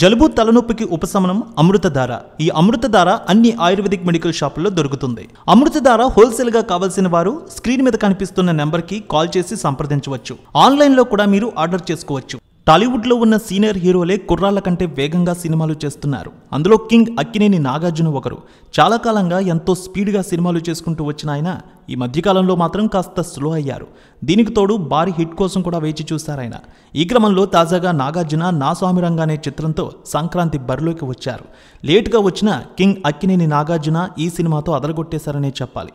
జలుబు తలనొప్పికి ఉపశమనం అమృతధార ఈ అమృతధార అన్ని ఆయుర్వేదిక్ మెడికల్ షాపుల్లో దొరుకుతుంది అమృతధార హోల్సేల్గా కావాల్సిన వారు స్క్రీన్ మీద కనిపిస్తున్న నెంబర్కి కాల్ చేసి సంప్రదించవచ్చు ఆన్లైన్లో కూడా మీరు ఆర్డర్ చేసుకోవచ్చు టాలీవుడ్లో ఉన్న సీనియర్ హీరోలే కుర్రాళ్ల కంటే వేగంగా సినిమాలు చేస్తున్నారు అందులో కింగ్ అక్కినేని నాగార్జున ఒకరు చాలా కాలంగా ఎంతో స్పీడ్గా సినిమాలు చేసుకుంటూ వచ్చిన ఆయన ఈ మధ్యకాలంలో మాత్రం కాస్త స్లో అయ్యారు దీనికి తోడు భారీ హిట్ కోసం కూడా వేచి చూశారాయన ఈ క్రమంలో తాజాగా నాగార్జున నా స్వామిరంగ అనే చిత్రంతో సంక్రాంతి బరిలోకి వచ్చారు లేటుగా వచ్చిన కింగ్ అక్కినేని నాగార్జున ఈ సినిమాతో అదరగొట్టేశారనే చెప్పాలి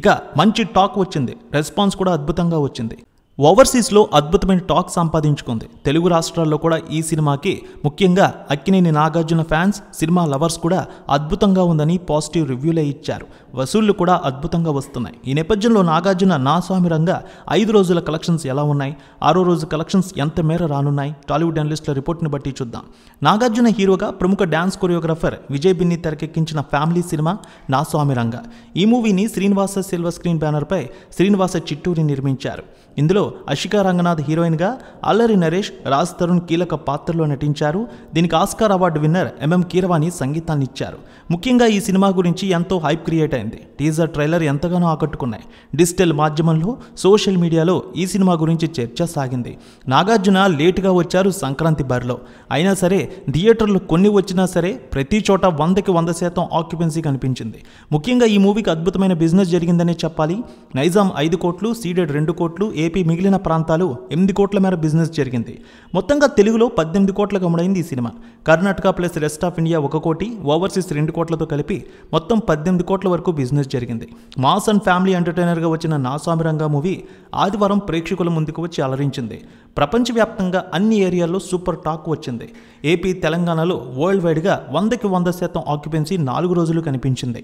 ఇక మంచి టాక్ వచ్చింది రెస్పాన్స్ కూడా అద్భుతంగా వచ్చింది ఓవర్సీస్లో అద్భుతమైన టాక్ సంపాదించుకుంది తెలుగు రాష్ట్రాల్లో కూడా ఈ సినిమాకి ముఖ్యంగా Akkineni Nagarjuna fans cinema lovers కూడా అద్భుతంగా ఉందని పాజిటివ్ రివ్యూలే ఇచ్చారు వసూళ్లు కూడా అద్భుతంగా వస్తున్నాయి ఈ నేపథ్యంలో నాగార్జున నా రంగా ఐదు రోజుల కలెక్షన్స్ ఎలా ఉన్నాయి ఆరో రోజు కలెక్షన్స్ ఎంత మేర రానున్నాయి టాలీవుడ్ అనలిస్టుల రిపోర్ట్ని బట్టి చూద్దాం నాగార్జున హీరోగా ప్రముఖ డ్యాన్స్ కొరియోగ్రాఫర్ విజయ్ బిన్ని తెరకెక్కించిన ఫ్యామిలీ సినిమా నా రంగా ఈ మూవీని శ్రీనివాస సిల్వర్ స్క్రీన్ బ్యానర్పై శ్రీనివాస చిట్టూరి నిర్మించారు ఇందులో అషిక రంగనాథ్ హీరోయిన్గా అల్లరి నరేష్ రాజ్ తరుణ్ కీలక పాత్రలో నటించారు దీనికి Oscar award winner MM Keeravani సంగీతాన్ని ఇచ్చారు ముఖ్యంగా ఈ సినిమా గురించి ఎంతో హైప్ క్రియేట్ అయింది టీజర్ ట్రైలర్ ఎంతగానో ఆకట్టుకున్నాయి డిజిటల్ మాధ్యమంలో సోషల్ మీడియాలో ఈ సినిమా గురించి చర్చ సాగింది నాగార్జున లేటుగా వచ్చారు సంక్రాంతి బారిలో అయినా సరే థియేటర్లు కొన్ని వచ్చినా సరే ప్రతి చోట వందకి వంద శాతం ఆక్యుపెన్సీ కనిపించింది ముఖ్యంగా ఈ మూవీకి అద్భుతమైన బిజినెస్ జరిగిందనే చెప్పాలి నైజాం ఐదు కోట్లు సీడెడ్ రెండు కోట్లు ఏపీ మిగిలిన ప్రాంతాలు ఎనిమిది కోట్ల మేర బిజినెస్ జరిగింది మొత్తంగా తెలుగులో పద్దెనిమిది కోట్లకు అమ్ముడైంది ఈ cinema Karnataka plus rest of India ఒక కోటి ఓవర్సీస్ రెండు కోట్లతో కలిపి మొత్తం పద్దెనిమిది కోట్ల వరకు బిజినెస్ జరిగింది మాస్ అండ్ ఫ్యామిలీ ఎంటర్టైనర్గా వచ్చిన రంగా మూవీ ఆదివారం ప్రేక్షకుల ముందుకు వచ్చి అలరించింది ప్రపంచవ్యాప్తంగా అన్ని ఏరియాల్లో సూపర్ టాక్ వచ్చింది ఏపీ తెలంగాణలో వరల్డ్ వైడ్గా వందకి వంద శాతం ఆక్యుపెన్సీ నాలుగు రోజులు కనిపించింది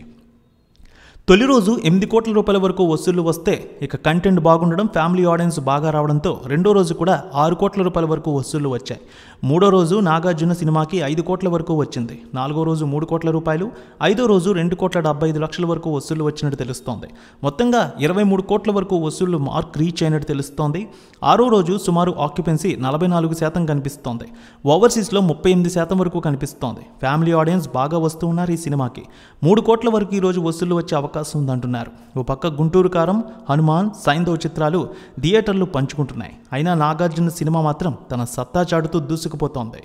తొలి రోజు ఎనిమిది కోట్ల రూపాయల వరకు వసూళ్లు వస్తే ఇక కంటెంట్ బాగుండడం ఫ్యామిలీ ఆడియన్స్ బాగా రావడంతో రెండో రోజు కూడా ఆరు కోట్ల రూపాయల వరకు వసూళ్లు వచ్చాయి మూడో రోజు నాగార్జున సినిమాకి ఐదు కోట్ల వరకు వచ్చింది నాలుగో రోజు మూడు కోట్ల రూపాయలు ఐదో రోజు రెండు కోట్ల డెబ్బై ఐదు లక్షల వరకు వసూళ్లు వచ్చినట్టు తెలుస్తోంది మొత్తంగా ఇరవై మూడు కోట్ల వరకు వసూళ్లు మార్క్ రీచ్ అయినట్టు తెలుస్తోంది ఆరో రోజు సుమారు ఆక్యుపెన్సీ నలభై నాలుగు శాతం కనిపిస్తోంది ఓవర్సీస్లో ముప్పై ఎనిమిది శాతం వరకు కనిపిస్తోంది ఫ్యామిలీ ఆడియన్స్ బాగా వస్తూ ఉన్నారు ఈ సినిమాకి మూడు కోట్ల వరకు ఈరోజు వసూళ్లు వచ్చే అవకాశం అవకాశం ఉందంటున్నారు ఓ పక్క గుంటూరు కారం హనుమాన్ సైంధవ్ చిత్రాలు థియేటర్లు పంచుకుంటున్నాయి అయినా నాగార్జున సినిమా మాత్రం తన సత్తా చాటుతూ దూసుకుపోతోంది